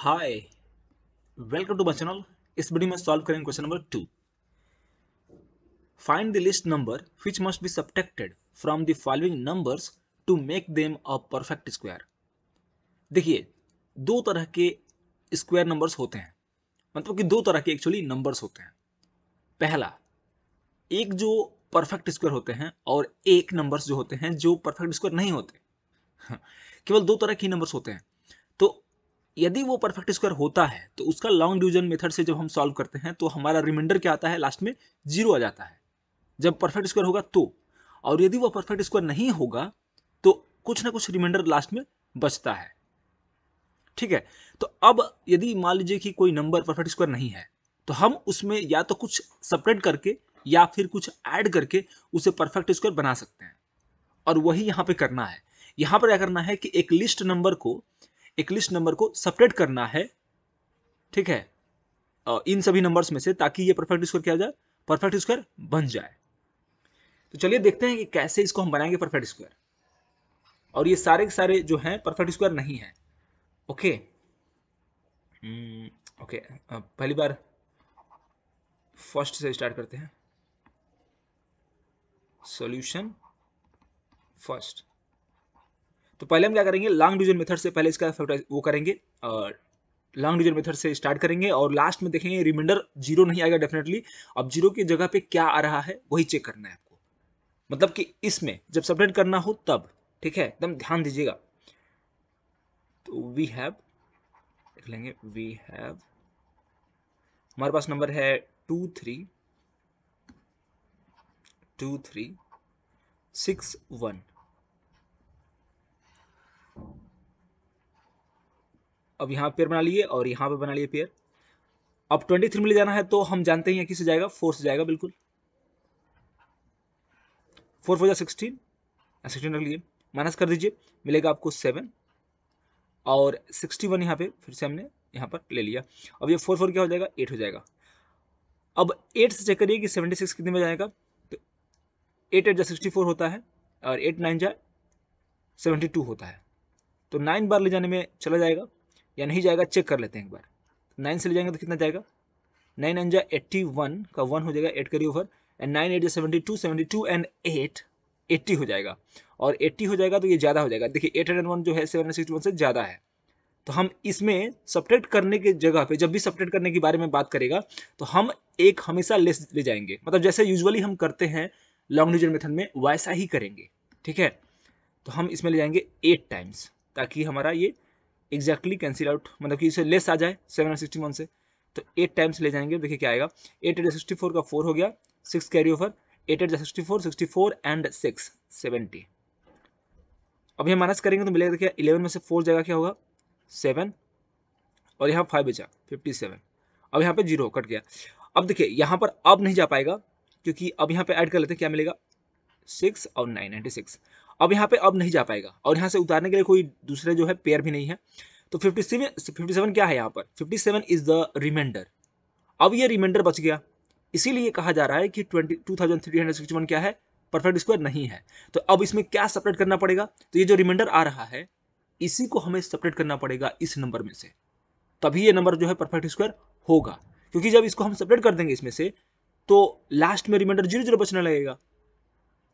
Hi welcome to my channel इस video में solve करेंगे question number two find the least number which must be subtracted from the following numbers to make them a perfect square देखिए दो तरह के square numbers होते हैं मतलब कि दो तरह के एक्चुअली नंबर्स होते हैं पहला एक जो परफेक्ट स्क्वायर होते हैं और एक नंबर्स जो होते हैं जो परफेक्ट स्क्वायर नहीं होते केवल दो तरह के नंबर्स होते हैं तो यदि वो परफेक्ट स्क्वायर होता है तो उसका लॉन्ग डिवीजन मेथड से जब हम सॉल्व करते हैं तो हमारा रिमाइंडर क्या आता है लास्ट में जीरो आ जाता है जब परफेक्ट स्क्वायर होगा तो और यदि वह परफेक्ट स्क्वायर नहीं होगा तो कुछ ना कुछ रिमाइंडर लास्ट में बचता है ठीक है तो अब यदि मान लीजिए कि कोई नंबर परफेक्ट स्क्वायर नहीं है तो हम उसमें या तो कुछ सपरेट करके या फिर कुछ ऐड करके उसे परफेक्ट स्क्वायर बना सकते हैं और वही यहां पे करना है यहां पर क्या करना है कि एक लिस्ट नंबर को एक लिस्ट नंबर को सपरेट करना है ठीक है इन सभी नंबर्स में से ताकि ये परफेक्ट स्क्वायर क्या हो जाए परफेक्ट स्क्वायर बन जाए तो चलिए देखते हैं कि कैसे इसको हम बनाएंगे परफेक्ट स्क्वायर और ये सारे के सारे जो हैं परफेक्ट स्क्वायर नहीं है ओके ओके पहली बार फर्स्ट से स्टार्ट करते हैं सॉल्यूशन फर्स्ट तो पहले हम क्या करेंगे लॉन्ग डिविजन मेथड से पहले इसका वो करेंगे लॉन्ग डिविजन मेथड से स्टार्ट करेंगे और लास्ट में देखेंगे रिमाइंडर जीरो नहीं आएगा डेफिनेटली अब जीरो की जगह पे क्या आ रहा है वही चेक करना है आपको मतलब कि इसमें जब सबमिट करना हो तब ठीक है एकदम ध्यान दीजिएगा तो वी हैव देख लेंगे वी हैव हमारे पास नंबर है two three two three six one अब यहाँ पेयर बना लिए और यहाँ पे बना लिए पेयर अब ट्वेंटी थ्री में ले जाना है तो हम जानते हैं किससे जाएगा फोर से जाएगा बिल्कुल फोर फोर या सिक्सटीन सिक्सटीन रख लीजिए माइनस कर दीजिए मिलेगा आपको सेवन और सिक्सटी वन यहाँ पे फिर से हमने यहाँ पर ले लिया अब ये फोर फोर क्या हो जाएगा एट हो जाएगा अब एट से चेक करिए कि सेवेंटी सिक्स कितने में जाएगा तो एट एट जा सिक्सटी फोर होता है और एट नाइन जा सेवेंटी टू होता है तो नाइन बार ले जाने में चला जाएगा या नहीं जाएगा चेक कर लेते हैं एक बार नाइन से ले जाएंगे तो कितना जाएगा नाइन नाइन जा एट्टी वन का वन हो जाएगा eight carry over and nine eight जा seventy two seventy two and eight eighty हो जाएगा और एट्टी हो जाएगा तो ये ज़्यादा हो जाएगा देखिए एट हंड्रेड वन जो है सेवन हंड्रेड सिक्सटी वन से ज़्यादा है तो हम इसमें सपरेट करने के जगह पे जब भी सपरेट करने के बारे में बात करेगा तो हम एक हमेशा लेस ले जाएंगे मतलब जैसे यूजुअली हम करते हैं लॉन्ग डिविजन मेथड में वैसा ही करेंगे ठीक है तो हम इसमें ले जाएंगे एट टाइम्स ताकि हमारा ये एग्जैक्टली कैंसिल आउट मतलब कि इसे लेस आ जाए सेवन सिक्सटी वन से तो एट टाइम्स ले जाएंगे देखिए क्या आएगा एट एट सिक्सटी फोर का फोर हो गया six carry over eight eight sixty four sixty four and six seventy अब यहाँ माइनस करेंगे तो मिलेगा देखिए इलेवन में से फोर जगह क्या होगा सेवन और यहाँ फाइव बचा फिफ्टी सेवन अब यहाँ पे जीरो कट गया अब देखिए यहाँ पर अब नहीं जा पाएगा क्योंकि अब यहाँ पे ऐड कर लेते हैं क्या मिलेगा सिक्स और नाइन नाइन्टी सिक्स अब यहाँ पे अब नहीं जा पाएगा और यहाँ से उतारने के लिए कोई दूसरे जो है पेयर भी नहीं है तो फिफ्टी सेवन फिफ्टी सेवन क्या है यहाँ पर fifty seven is the remainder अब ये रिमाइंडर बच गया इसीलिए कहा जा रहा है कि twenty two thousand three hundred sixty one क्या है परफेक्ट स्क्वायर नहीं है तो अब इसमें क्या सेपरेट करना पड़ेगा तो ये जो रिमाइंडर आ रहा है इसी को हमें सेपरेट करना पड़ेगा इस नंबर में से तभी ये नंबर जो है परफेक्ट स्क्वायर होगा क्योंकि जब इसको हम सेपरेट कर देंगे इसमें से तो लास्ट में रिमाइंडर जीरो जीरो बचने लगेगा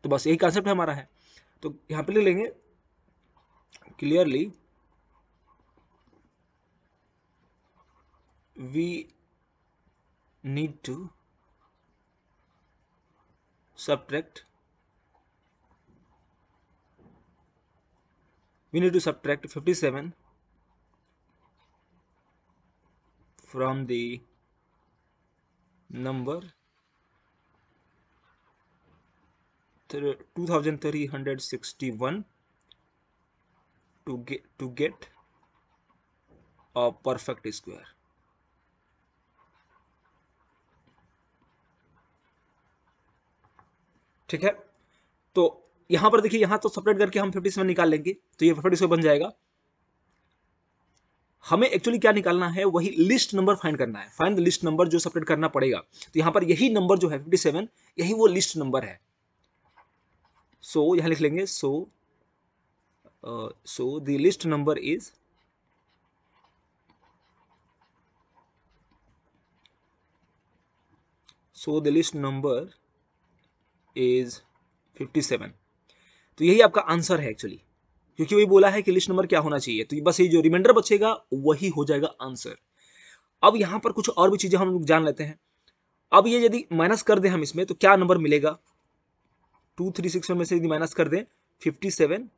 तो बस यही कॉन्सेप्ट हमारा है तो यहां पे ले लेंगे clearly we need to subtract we need to subtract fifty seven from the number 2361 to get to get a perfect square ठीक है तो यहां पर देखिए यहां तो सेपरेट करके हम 57 निकाल लेंगे तो ये परफेक्ट स्क्वायर बन जाएगा हमें एक्चुअली क्या निकालना है वही लिस्ट नंबर फाइंड करना है फाइंड द लिस्ट नंबर जो सेपरेट करना पड़ेगा तो यहां पर यही नंबर जो है 57 यही वो लिस्ट नंबर है सो so, यहाँ लिख लेंगे so so the least number is so the least number is 57 तो यही आपका आंसर है एक्चुअली क्योंकि वही बोला है कि लिस्ट नंबर क्या होना चाहिए तो बस ये जो रिमाइंडर बचेगा वही हो जाएगा आंसर अब यहां पर कुछ और भी चीज़ें हम लोग जान लेते हैं अब ये यदि माइनस कर दें हम इसमें तो क्या नंबर मिलेगा टू थ्री सिक्स में से यदि माइनस कर दें फिफ्टी सेवन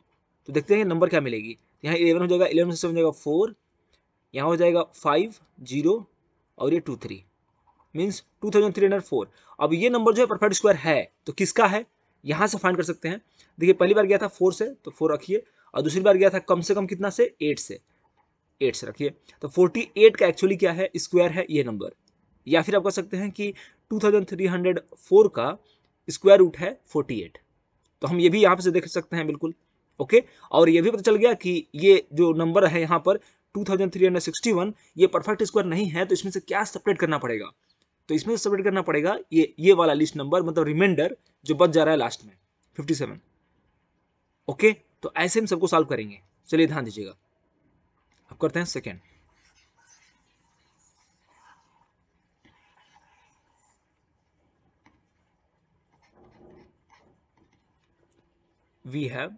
तो देखते हैं नंबर क्या मिलेगी यहाँ इलेवन हो जाएगा इलेवन सेवन हो जाएगा फोर यहाँ हो जाएगा फाइव जीरो और ये two three means two thousand three hundred four अब ये नंबर जो है परफेक्ट स्क्वायर है तो किसका है यहाँ से फाइंड कर सकते हैं देखिए पहली बार गया था फोर से तो फोर रखिए और दूसरी बार गया था कम से कम कितना से एट से एट से रखिए तो फोर्टी एट का एक्चुअली क्या है स्क्वायर है ये नंबर या फिर आप कह सकते हैं कि two thousand three hundred four का स्क्वायर रूट है 48 तो हम ये भी यहाँ से देख सकते हैं बिल्कुल ओके और ये भी पता चल गया कि ये जो नंबर है यहाँ पर 2361 ये परफेक्ट स्क्वायर नहीं है तो इसमें से क्या सेपरेट करना पड़ेगा तो इसमें से सेपरेट करना पड़ेगा ये ये वाला लिस्ट नंबर मतलब रिमाइंडर जो बच जा रहा है लास्ट में सेवन ओके तो ऐसे हम सबको सॉल्व करेंगे चलिए ध्यान दीजिएगा अब करते हैं सेकेंड वी हैव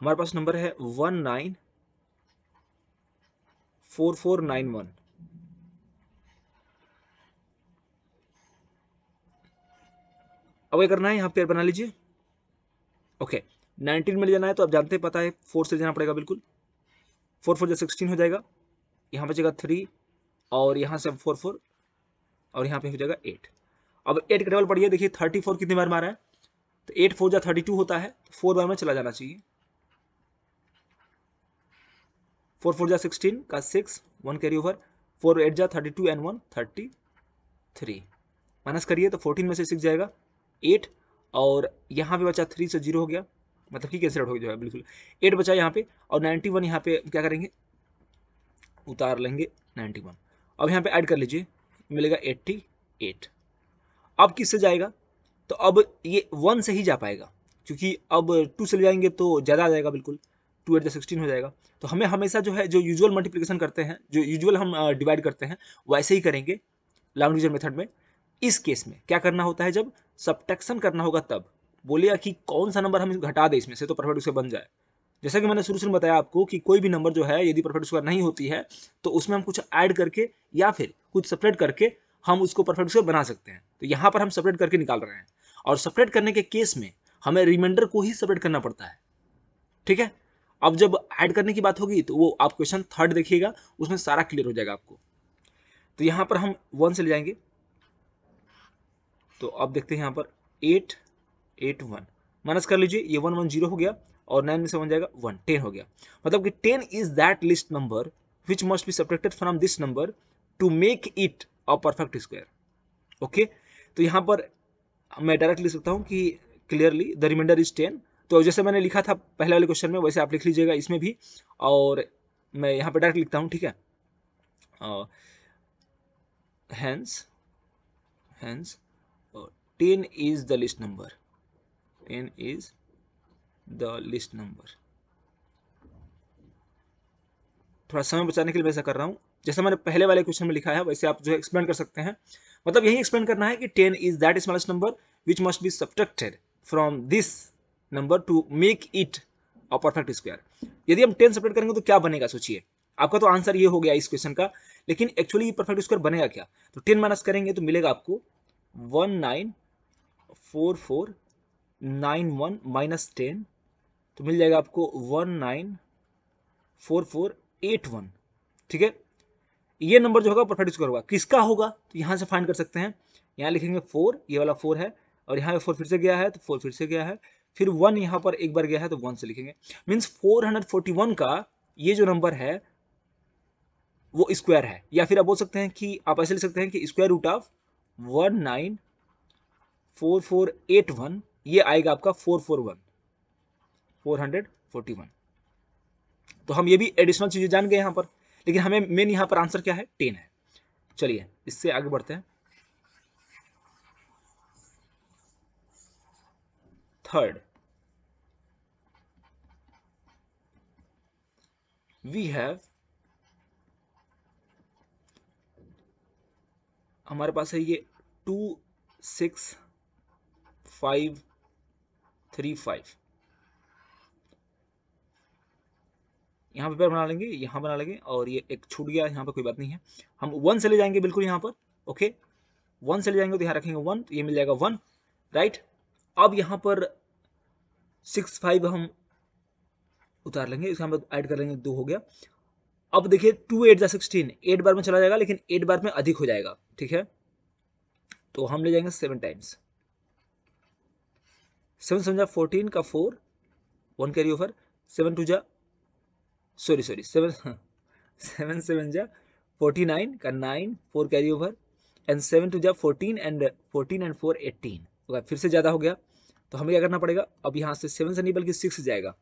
हमारे पास नंबर है one nine four four nine one अब ये करना है यहाँ पेयर बना लीजिए ओके नाइनटीन में ले जाना है तो आप जानते हैं पता है फोर से जाना पड़ेगा बिल्कुल फोर फोर जो सिक्सटीन हो जाएगा यहाँ बचेगा थ्री और यहाँ से फोर फोर और यहाँ पे हो जाएगा एट अब एट का टेबल पढ़िए देखिए थर्टी फोर कितनी बार मारा है तो एट फोर जा थर्टी टू होता है तो फोर बार में चला जाना चाहिए फोर फोर जा सिक्सटीन का six one carry over four eight जा thirty two and one thirty three minus करिए तो फोर्टीन में से सिक्स जाएगा एट और यहाँ पे बचा थ्री से जीरो हो गया मतलब कि कैंसिल हो गया है बिल्कुल एट बचा यहाँ पे और नाइन्टी वन यहाँ पे क्या करेंगे उतार लेंगे नाइन्टी वन अब यहाँ पे ऐड कर लीजिए मिलेगा एट्टी एट अब किससे जाएगा तो अब ये वन से ही जा पाएगा क्योंकि अब टू से ले जाएंगे तो ज़्यादा आ जाएगा बिल्कुल टू एट सिक्सटीन हो जाएगा तो हमें हमेशा जो है जो यूजुअल मल्टीप्लिकेशन करते हैं जो यूजुअल हम डिवाइड करते हैं वैसे ही करेंगे लॉन्ग डिविजन मेथड में इस केस में क्या करना होता है जब सब्टैक्शन करना होगा तब बोलेगा कि कौन सा नंबर हम घटा दें इसमें से तो परफेक्ट उसका बन जाए जैसा कि मैंने शुरू से बताया आपको कि कोई भी नंबर जो है यदि परफेक्ट स्क्वायर नहीं होती है तो उसमें हम कुछ ऐड करके या फिर कुछ सेपरेट करके हम उसको परफेक्ट स्क्वायर बना सकते हैं तो यहाँ पर हम सेपरेट करके निकाल रहे हैं और सेपरेट करने के केस में हमें रिमाइंडर को ही सेपरेट करना पड़ता है ठीक है अब जब ऐड करने की बात होगी तो वो आप क्वेश्चन थर्ड देखिएगा उसमें सारा क्लियर हो जाएगा आपको तो यहाँ पर हम वन से ले जाएंगे तो अब देखते हैं यहाँ पर एट एट वन माइनस कर लीजिए ये वन वन जीरो हो गया और नाइन में से बन जाएगा वन टेन हो गया मतलब कि ten is that least number which must be subtracted from this number to make it a perfect square okay तो यहाँ पर मैं डायरेक्ट लिख सकता हूँ कि clearly the remainder is ten तो जैसे मैंने लिखा था पहले वाले क्वेश्चन में वैसे आप लिख लीजिएगा इसमें भी और मैं यहाँ पर डायरेक्ट लिखता हूँ ठीक है hence hence ten is the least number ten is the least number थोड़ा समय बचाने के लिए मैं ऐसा कर रहा हूँ जैसे मैंने पहले वाले क्वेश्चन में लिखा है वैसे आप जो है एक्सप्लेन कर सकते हैं मतलब यही एक्सप्लेन करना है कि ten is that smallest number which must be सब्टेड from this number to make it a perfect square यदि हम टेन सपरेट करेंगे तो क्या बनेगा सोचिए आपका तो आंसर ये हो गया इस क्वेश्चन का लेकिन एक्चुअली ये परफेक्ट स्क्वायर बनेगा क्या तो टेन माइनस करेंगे तो मिलेगा आपको one nine four four nine one minus ten तो मिल जाएगा आपको one nine four four eight one ठीक है ये नंबर जो होगा परफेक्ट स्क्वायर होगा किसका होगा तो यहाँ से फाइंड कर सकते हैं यहाँ लिखेंगे फोर ये वाला फोर है और यहाँ पे फोर फिर से गया है तो फोर फिर से गया है फिर वन यहाँ पर एक बार गया है तो वन से लिखेंगे means four hundred forty one का ये जो नंबर है वो स्क्वायर है या फिर आप बोल सकते हैं कि आप ऐसे लिख सकते हैं कि square root of one nine four four eight one ये आएगा आपका four four one four hundred forty one तो हम ये भी एडिशनल चीज़ें जान गए यहाँ पर लेकिन हमें मेन यहाँ पर आंसर क्या है टेन है चलिए इससे आगे बढ़ते हैं थर्ड वी हैव हमारे पास है ये two six five three five यहाँ पे पैर बना लेंगे यहाँ बना लेंगे और ये एक छूट गया यहाँ पर कोई बात नहीं है हम वन से ले जाएंगे बिल्कुल यहाँ पर ओके वन से ले जाएंगे तो यहाँ रखेंगे वन तो ये मिल जाएगा वन राइट अब यहाँ पर सिक्स फाइव हम उतार लेंगे इसका हम ऐड कर लेंगे दो हो गया अब देखिए टू एट या सिक्सटीन एट बार में चला जाएगा लेकिन एट बार में अधिक हो जाएगा ठीक है तो हम ले जाएंगे सेवन टाइम्स सेवन समझा फोर्टीन का four one carry over seven two जा sorry sorry seven seven seven जा फोर्टी नाइन का nine four carry over and seven two जा fourteen and fourteen and four eighteen तो फिर से ज़्यादा हो गया तो हमें क्या करना पड़ेगा अब यहाँ से सेवन से नहीं बल्कि सिक्स जाएगा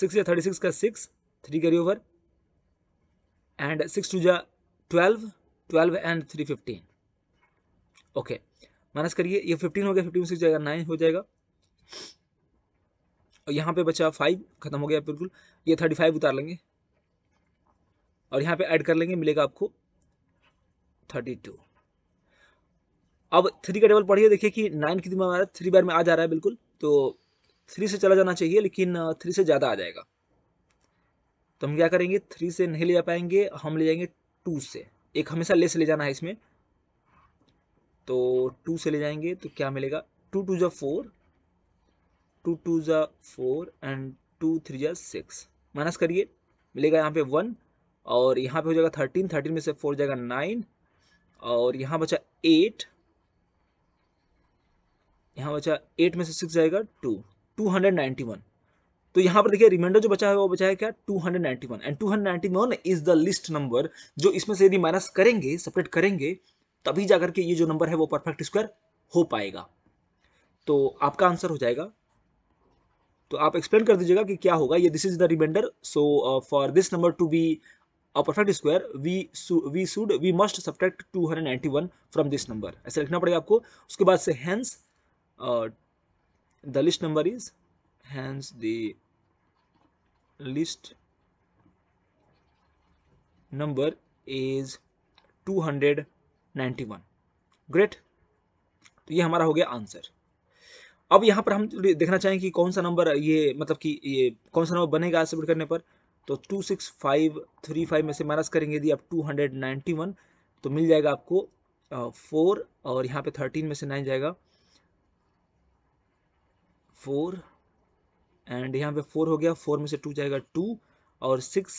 सिक्स या थर्टी सिक्स का six three carry over and six two जा twelve twelve and three fifteen okay minus करिए ये फिफ्टीन हो गया फिफ्टीन सिक्स जाएगा नाइन हो जाएगा और यहाँ पे बचा फाइव खत्म हो गया बिल्कुल ये थर्टी फाइव उतार लेंगे और यहाँ पे ऐड कर लेंगे मिलेगा आपको थर्टी टू अब थ्री का टेबल पढ़िए देखिए कि नाइन की दिमाग आ रहा है थ्री बार में आ जा रहा है बिल्कुल तो थ्री से चला जाना चाहिए लेकिन थ्री से ज़्यादा आ जाएगा तो हम क्या करेंगे थ्री से नहीं ले जा पाएंगे हम ले जाएंगे टू से एक हमेशा लेस ले जाना है इसमें तो टू से ले जाएंगे तो क्या मिलेगा टू टू जो फोर टू टू ज़ा फोर एंड टू थ्री ज़ा सिक्स माइनस करिए मिलेगा यहाँ पे वन और यहाँ पे हो जाएगा थर्टीन थर्टीन में से फोर जाएगा नाइन और यहाँ बचा एट यहाँ बचा एट में से सिक्स जाएगा two two hundred ninety one तो यहाँ पर देखिए रिमाइंडर जो बचा है वो बचा है क्या two hundred ninety one and two hundred ninety one is the least number जो इसमें से यदि माइनस करेंगे सपरेट करेंगे तभी जाकर के ये जो नंबर है वो परफेक्ट स्क्वायर हो पाएगा तो आपका आंसर हो जाएगा तो आप एक्सप्लेन कर दीजिएगा कि क्या होगा ये this is the remainder so for this number to be a perfect square we we should we must subtract 291 from this number ऐसे लिखना पड़ेगा आपको उसके बाद से hence the least number is hence the least number is 291 great तो ये हमारा हो गया आंसर अब यहाँ पर हम देखना चाहेंगे कि कौन सा नंबर ये मतलब कि ये कौन सा नंबर बनेगा सबमिट करने पर तो two six five three five में से माइनस करेंगे यदि आप टू हंड्रेड नाइन्टी वन तो मिल जाएगा आपको फोर और यहाँ पे थर्टीन में से नाइन जाएगा फोर एंड यहाँ पे फोर हो गया फोर में से टू जाएगा टू और सिक्स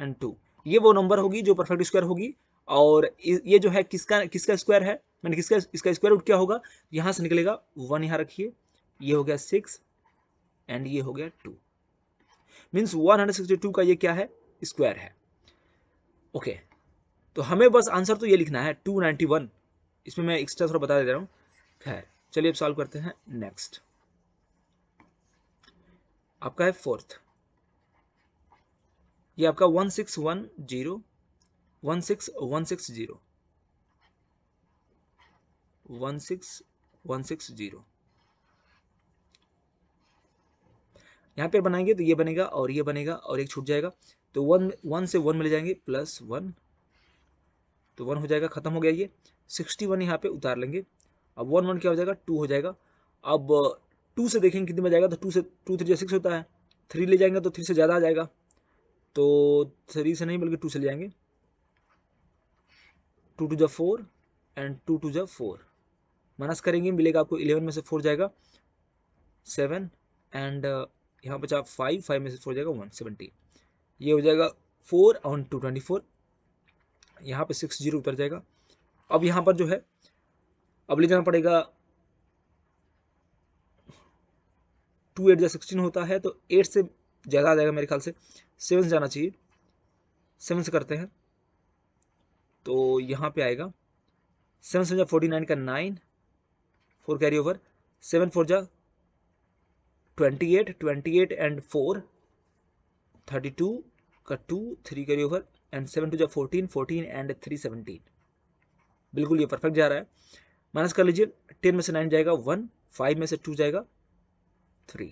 एंड टू ये वो नंबर होगी जो परफेक्ट स्क्वायर होगी और ये जो है किसका किसका स्क्वायर है मैंने किसका इसका स्क्वायर रूट क्या होगा यहाँ से निकलेगा वन यहाँ रखिए ये हो गया सिक्स एंड ये हो गया two means one hundred sixty two का ये क्या है स्क्वायर है ओके तो हमें बस आंसर तो ये लिखना है टू नाइन्टी वन इसमें मैं एक्स्ट्रा थोड़ा बता दे रहा हूँ खैर चलिए अब सॉल्व करते हैं नेक्स्ट आपका है फोर्थ ये आपका one six one zero one six one six zero one six one six zero यहाँ पे बनाएंगे तो ये बनेगा और ये बनेगा और एक छूट जाएगा तो वन वन से वन मिल जाएंगे प्लस वन तो वन हो जाएगा ख़त्म हो गया ये सिक्सटी वन यहाँ पे उतार लेंगे अब वन वन क्या हो जाएगा टू हो जाएगा अब टू uh, से देखेंगे कितने में जाएगा तो टू से टू थ्री जो सिक्स होता है थ्री ले जाएंगे तो थ्री से ज़्यादा आ जाएगा तो थ्री से नहीं बल्कि टू से ले जाएंगे टू टू जो फोर एंड टू टू जो फोर माइनस करेंगे मिलेगा आपको इलेवन में से फोर जाएगा सेवन एंड uh, यहाँ बचा फाइव फाइव में से फोर जाएगा वन सेवेंटी ये हो जाएगा four on two twenty four यहाँ पर सिक्स जीरो उतर जाएगा अब यहाँ पर जो है अब ले जाना पड़ेगा टू एट जो सिक्सटीन होता है तो एट से ज़्यादा आ जाएगा मेरे ख्याल से सेवन से जाना चाहिए सेवन से करते हैं तो यहाँ पे आएगा सेवन से फोर्टी नाइन का nine four carry over seven four जा twenty eight twenty eight and four thirty two का two three carry over and seven two जा fourteen fourteen and three seventeen बिल्कुल ये परफेक्ट जा रहा है माइनस कर लीजिए टेन में से नाइन जाएगा वन फाइव में से टू जाएगा थ्री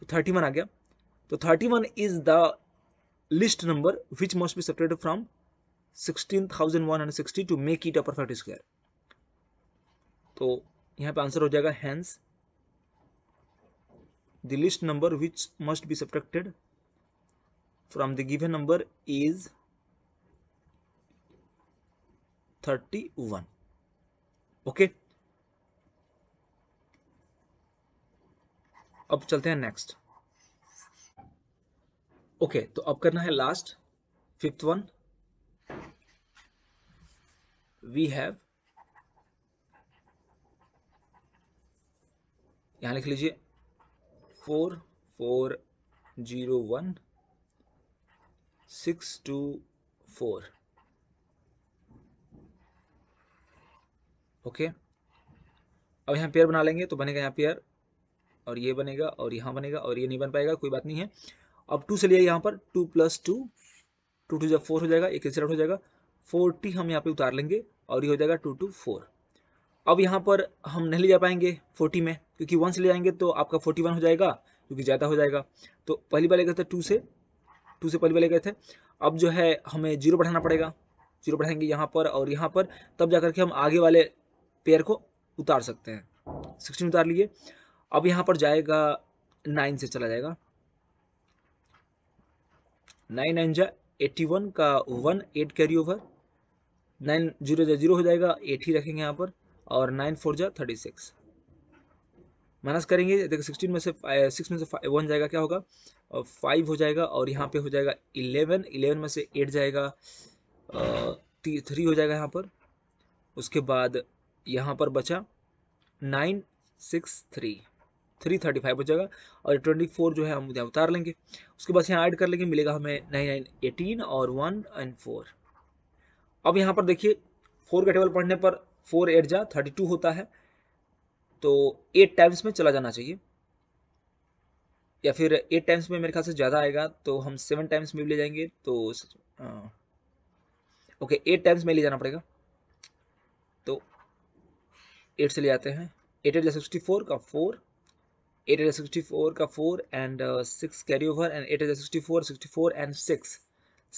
तो थर्टी वन आ गया तो thirty one is the least number which must be separated from sixteen thousand one hundred sixty two make it a perfect square तो यहाँ पे आंसर हो जाएगा hence the least number which must be subtracted from the given number is thirty one okay अब चलते हैं next okay okay, तो अब करना है last fifth one we have यहाँ लिख लीजिए four four zero one six two four okay अब यहाँ पेयर बना लेंगे तो बनेगा यहाँ पेयर और ये बनेगा और यहाँ बनेगा और ये नहीं बन पाएगा कोई बात नहीं है अब टू से लिया यहाँ पर two plus two two two जब फोर हो जाएगा एक रिजल्ट हो जाएगा फोर्टी हम यहाँ पे उतार लेंगे और ये हो जाएगा टू टू फोर अब यहाँ पर हम नहीं ले जा पाएंगे फोर्टी में क्योंकि वन से ले जाएंगे तो आपका फोर्टी वन हो जाएगा क्योंकि ज़्यादा हो जाएगा तो पहली बार ले गए थे टू से टू से पहली बार ले गए थे अब जो है हमें जीरो बढ़ाना पड़ेगा जीरो बढ़ाएंगे यहाँ पर और यहाँ पर तब जा के हम आगे वाले पेयर को उतार सकते हैं सिक्सटीन उतार लिए अब यहाँ पर जाएगा नाइन से चला जाएगा नाइन नाइन जा एट्टी वन का one eight carry over nine zero जा जीरो हो जाएगा एट ही रखेंगे यहाँ पर और नाइन फोर जा थर्टी सिक्स माइनस करेंगे देखो सिक्सटीन में से सिक्स uh, में से वन जाएगा क्या होगा और फाइव हो जाएगा और यहाँ पे हो जाएगा इलेवन इलेवन में से एट जाएगा थ्री uh, हो जाएगा यहाँ पर उसके बाद यहाँ पर बचा nine six three three thirty five हो जाएगा और ट्वेंटी फोर जो है हम यहाँ उतार लेंगे उसके बाद यहाँ ऐड कर लेंगे मिलेगा हमें नाइन नाइन एटीन और वन एंड फोर अब यहाँ पर देखिए फोर का टेबल पढ़ने पर फोर एट जा थर्टी टू होता है तो एट टाइम्स में चला जाना चाहिए या फिर एट टाइम्स में मेरे ख्याल से ज़्यादा आएगा तो हम सेवन टाइम्स में ले जाएंगे तो ओके एट टाइम्स में ले जाना पड़ेगा तो एट से ले जाते हैं एट एट सिक्सटी फोर का four eight eight sixty four का four and six carry over and eight eight sixty four sixty four and six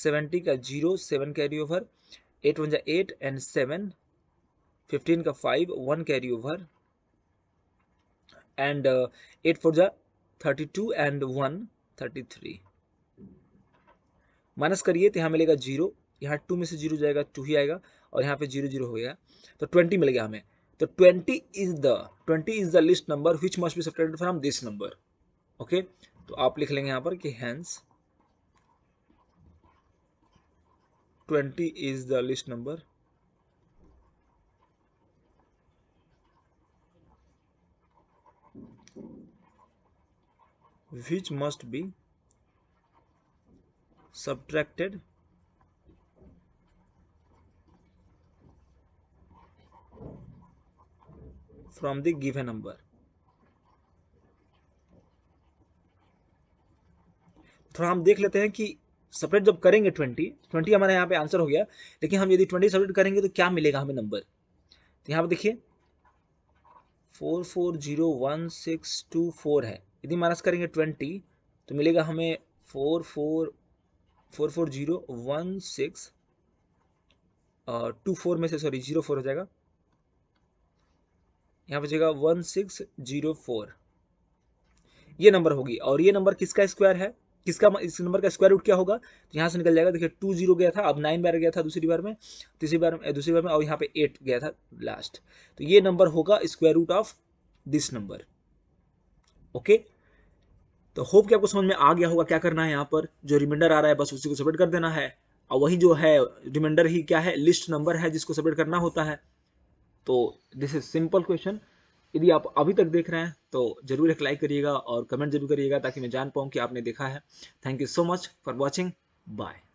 seventy का zero seven carry over eight one जा eight and seven fifteen का five one carry over and eight four जा thirty two and one thirty three minus करिए तो यहाँ मिलेगा zero यहाँ to में से जीरो जाएगा टू ही आएगा और यहाँ पे जीरो जीरो हो गया तो ट्वेंटी मिल गया हमें तो twenty is the twenty is the least number which must be subtracted from this number okay तो आप लिख लेंगे यहाँ पर कि hence twenty is the least number which must be subtracted from the given number थोड़ा हम देख लेते हैं कि सेपरेट जब करेंगे ट्वेंटी ट्वेंटी हमारे यहाँ पे आंसर हो गया लेकिन हम यदि ट्वेंटी सेपरेट करेंगे तो क्या मिलेगा हमें नंबर तो यहाँ पर देखिए four four zero one six two four है यदि माइनस करेंगे ट्वेंटी तो मिलेगा हमें four four four four zero one six two four में से सॉरी जीरो फोर हो जाएगा यहाँ पर जाएगा वन सिक्स जीरो फोर ये नंबर होगी और ये नंबर किसका स्क्वायर है किसका इस नंबर का स्क्वायर रूट क्या होगा तो यहाँ से निकल जाएगा देखिए टू जीरो गया था अब नाइन बार गया था दूसरी बार में तीसरी बार में दूसरी बार में और यहाँ पे एट गया था लास्ट तो ये नंबर होगा square root of this number okay okay? तो होप कि आपको समझ में आ गया होगा क्या करना है यहाँ पर जो रिमाइंडर आ रहा है बस उसी को सबमिट कर देना है और वही जो है रिमाइंडर ही क्या है लिस्ट नंबर है जिसको सबमिट करना होता है तो दिस इज सिंपल क्वेश्चन यदि आप अभी तक देख रहे हैं तो जरूर एक लाइक करिएगा और कमेंट जरूर करिएगा ताकि मैं जान पाऊँ कि आपने देखा है thank you so much for watching bye